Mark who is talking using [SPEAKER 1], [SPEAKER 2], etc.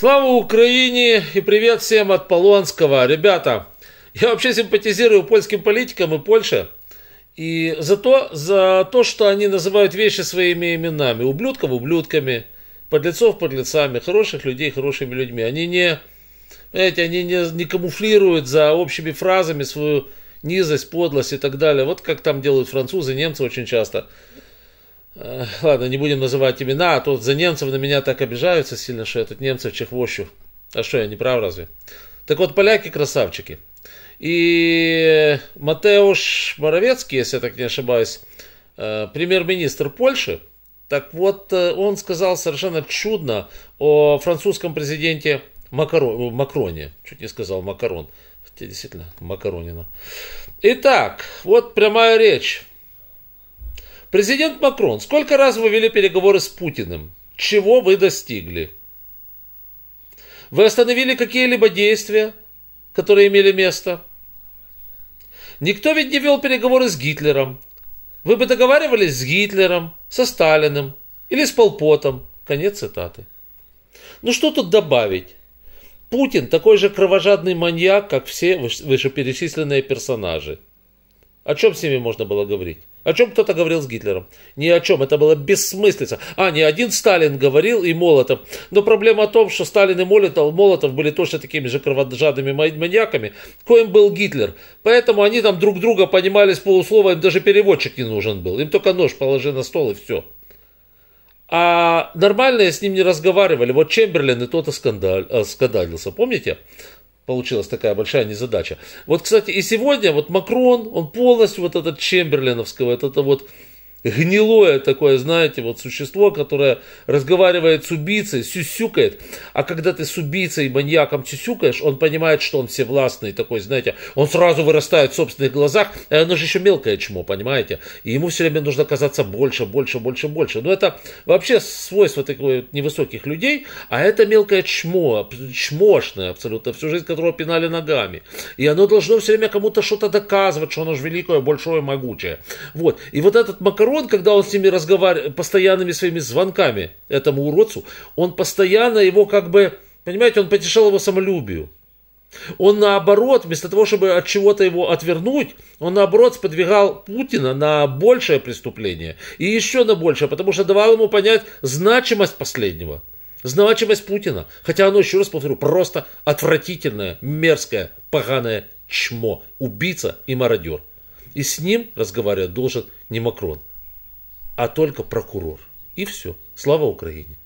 [SPEAKER 1] Слава Украине и привет всем от Полонского. Ребята, я вообще симпатизирую польским политикам и Польше. И за то, за то, что они называют вещи своими именами. Ублюдков ублюдками, подлецов подлецами, хороших людей хорошими людьми. Они не, знаете, они не, не камуфлируют за общими фразами свою низость, подлость и так далее. Вот как там делают французы, немцы очень часто. Э, ладно, не будем называть имена, а то за немцев на меня так обижаются сильно, что я тут немцев чехвощу. А что, я не прав разве? Так вот, поляки красавчики. И Матеуш Моровецкий, если я так не ошибаюсь, э, премьер-министр Польши, так вот, э, он сказал совершенно чудно о французском президенте Макарон, Макроне. Чуть не сказал Макарон. Хотя действительно Макаронина. Итак, вот прямая речь. Президент Макрон, сколько раз вы вели переговоры с Путиным? Чего вы достигли? Вы остановили какие-либо действия, которые имели место? Никто ведь не вел переговоры с Гитлером. Вы бы договаривались с Гитлером, со Сталиным или с Полпотом. Конец цитаты. Ну что тут добавить? Путин такой же кровожадный маньяк, как все вышеперечисленные персонажи – о чем с ними можно было говорить? О чем кто-то говорил с Гитлером? Ни о чем, это было бессмыслица. А, не один Сталин говорил и Молотов. Но проблема в том, что Сталин и Молотов, Молотов были точно такими же кровожадными маньяками, коим был Гитлер. Поэтому они там друг друга понимали с полуслова, им даже переводчик не нужен был. Им только нож положи на стол и все. А нормальные с ним не разговаривали. Вот Чемберлин и тот и скандаль, э, скандалился, помните? получилась такая большая незадача. Вот, кстати, и сегодня вот Макрон, он полностью вот этот Чемберленовского, вот это вот гнилое такое, знаете, вот существо, которое разговаривает с убийцей, сюсюкает. А когда ты с убийцей, маньяком сюсюкаешь, он понимает, что он всевластный такой, знаете, он сразу вырастает в собственных глазах, а оно же еще мелкое чмо, понимаете? И ему все время нужно казаться больше, больше, больше, больше. Но это вообще свойство такой вот невысоких людей, а это мелкое чмо, чмошное абсолютно, всю жизнь которого пинали ногами. И оно должно все время кому-то что-то доказывать, что оно же великое, большое, могучее. Вот. И вот этот макарон Мирон, когда он с ними разговаривал, постоянными своими звонками этому уродцу, он постоянно его как бы, понимаете, он потешал его самолюбию. Он наоборот, вместо того, чтобы от чего-то его отвернуть, он наоборот сподвигал Путина на большее преступление. И еще на большее, потому что давал ему понять значимость последнего. Значимость Путина. Хотя оно, еще раз повторю, просто отвратительное, мерзкое, поганое чмо. Убийца и мародер. И с ним разговаривать должен не Макрон, а только прокурор. И все. Слава Украине!